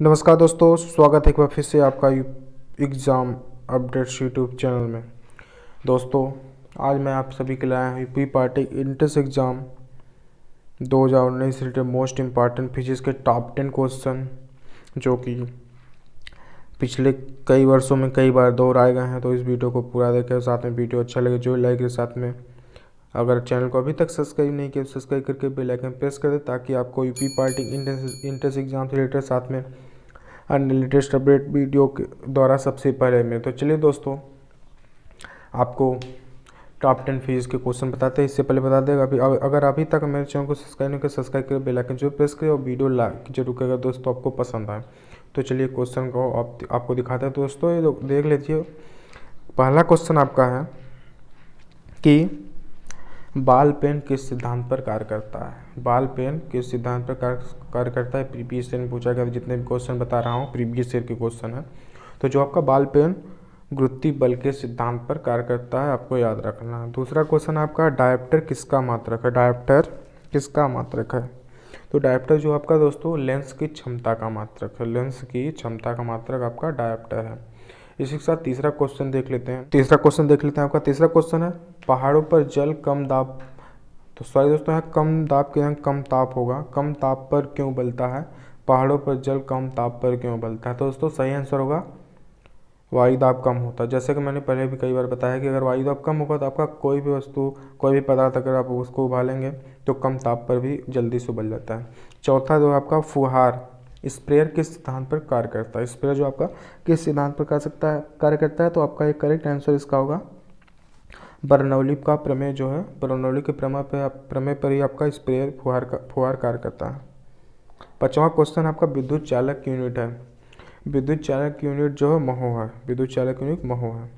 नमस्कार दोस्तों स्वागत है एक बार फिर से आपका एग्ज़ाम अपडेट्स यूट्यूब चैनल में दोस्तों आज मैं आप सभी के लाया हूँ यूपी पार्टी इंट्रेंस एग्ज़ाम 2019 उन्नीस रिलेटेड मोस्ट इम्पॉर्टेंट फिजिक्स के टॉप टेन क्वेश्चन जो कि पिछले कई वर्षों में कई बार दोहराए गए हैं तो इस वीडियो को पूरा देखें साथ में वीडियो अच्छा लगे जो लाइक के साथ में अगर चैनल को अभी तक सब्सक्राइब नहीं किया तो सब्सक्राइब करके बेल आइकन प्रेस कर दें ताकि आपको यूपी पार्टी इंट्रेंस एग्जाम से रिलेटेड साथ में अन्य लेटेस्ट अपडेट वीडियो के द्वारा सबसे पहले में तो चलिए दोस्तों आपको टॉप टेन फीस के क्वेश्चन बताते हैं इससे पहले बता दें अभी अगर अभी तक मेरे चैनल को सब्सक्राइब नहीं कर तो सब्सक्राइब करके बेलाइकन जरूर प्रेस करें और वीडियो लाइक जरूर करेगा दोस्तों आपको पसंद आए तो चलिए क्वेश्चन को आप, आपको दिखाते हैं दोस्तों ये देख लीजिए पहला क्वेश्चन आपका है कि बाल पेन किस सिद्धांत पर कार्य करता है बाल पेन किस सिद्धांत पर कार्य करता है प्रीवियस ईयर में पूछा गया जितने भी क्वेश्चन बता रहा हूँ प्रीवियस ईयर के क्वेश्चन है तो जो आपका बाल पेन गुरुत्ति बल के सिद्धांत पर कार्य करता है आपको याद रखना है दूसरा क्वेश्चन आपका डायप्टर किसका मात्रक है डायप्टर किसका मात्रक है तो डायप्टर जो आपका दोस्तों लेंस की क्षमता का मात्रक है लेंस की क्षमता का मात्रक आपका डायप्टर है इसी के साथ तीसरा क्वेश्चन देख लेते हैं तीसरा क्वेश्चन देख लेते हैं आपका तीसरा क्वेश्चन है पहाड़ों पर जल कम दाब तो सॉरी दोस्तों यहाँ कम दाब के यहाँ कम ताप होगा कम ताप पर क्यों उबलता है पहाड़ों पर जल कम ताप पर क्यों उबलता है तो दोस्तों सही आंसर होगा वायु दाब कम होता है जैसे कि मैंने पहले भी कई बार बताया कि अगर वायु दाब कम होगा तो आपका कोई भी वस्तु कोई भी पदार्थ अगर आप उसको उबालेंगे तो कम ताप पर भी जल्दी से उबल जाता है चौथा जो आपका फुहार स्प्रेयर किस सिद्धांत पर कार्य करता है स्प्रेयर जो आपका किस सिद्धांत पर कर सकता है कार्य करता है तो आपका एक करेक्ट आंसर इसका होगा बर्नौली का प्रमेय जो है बर्नौली के प्रमा पर आप प्रमेय पर ही आपका स्प्रेयर फुहार का फुहार कार्य करता है पचवा क्वेश्चन आपका विद्युत चालक यूनिट है विद्युत चालक यूनिट जो है महो है विद्युत चालक यूनिट महो है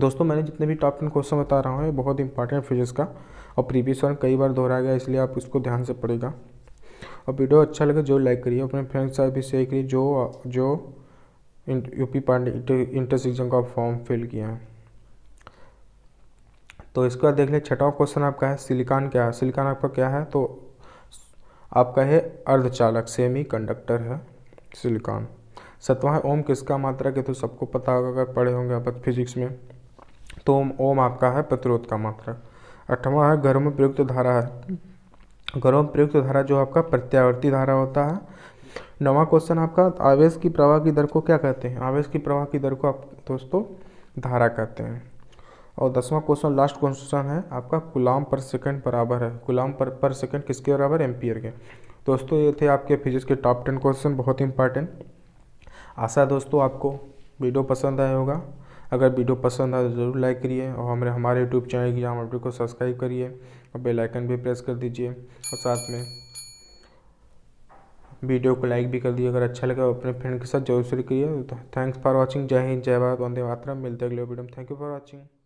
दोस्तों मैंने जितने भी टॉप टेन क्वेश्चन बता रहा हूँ ये बहुत इंपॉर्टेंट फिजिक्स का और प्रीवियस वन कई बार दोहराया गया इसलिए आप इसको ध्यान से पढ़ेगा और वीडियो अच्छा लगे जो तो लाइक करिए अपने फ्रेंड्स साथ भी शेयर करिए जो जो यूपी पांडे इंटर इंटर का फॉर्म फिल किया है तो इसके बाद देख लें छठा क्वेश्चन आपका है सिलिकॉन क्या है सिलिकॉन आपका क्या है तो आपका है अर्धचालक सेमी कंडक्टर है सिलिकॉन सतवा है ओम किसका मात्रा के तो सबको पता होगा अगर पढ़े होंगे आप फिजिक्स में तो ओम ओम आपका है प्रतिरोध का मात्रा अठवा है गर्म प्रयुक्त धारा है गर्म प्रयुक्त धारा जो आपका प्रत्यावर्ती धारा होता है नवा क्वेश्चन आपका आवेश की प्रवाह की दर को क्या कहते हैं आवेश की प्रवाह की दर को आप दोस्तों धारा कहते हैं और दसवां क्वेश्चन लास्ट क्वेश्चन है आपका गुलाम पर सेकंड बराबर है गुलाम पर पर सेकंड किसके बराबर एम्पियर के दोस्तों ये थे आपके फिजिक्स के टॉप टेन क्वेश्चन बहुत इंपॉर्टेंट आशा है दोस्तों आपको वीडियो पसंद आया होगा अगर वीडियो पसंद आए तो ज़रूर लाइक करिए और हमारे हमारे यूट्यूब चैनल एग्जाम वीडियो को सब्सक्राइब करिए और बेलाइकन भी प्रेस कर दीजिए और साथ में वीडियो को लाइक भी कर दिए अगर अच्छा लगे तो अपने फ्रेंड के साथ जरूर शेयर करिए थैंक्स फॉर वॉचिंग जय हिंद जय भारत वंदे मातरम मिलते अगले वीडियो में थैंक यू फॉर वॉचिंग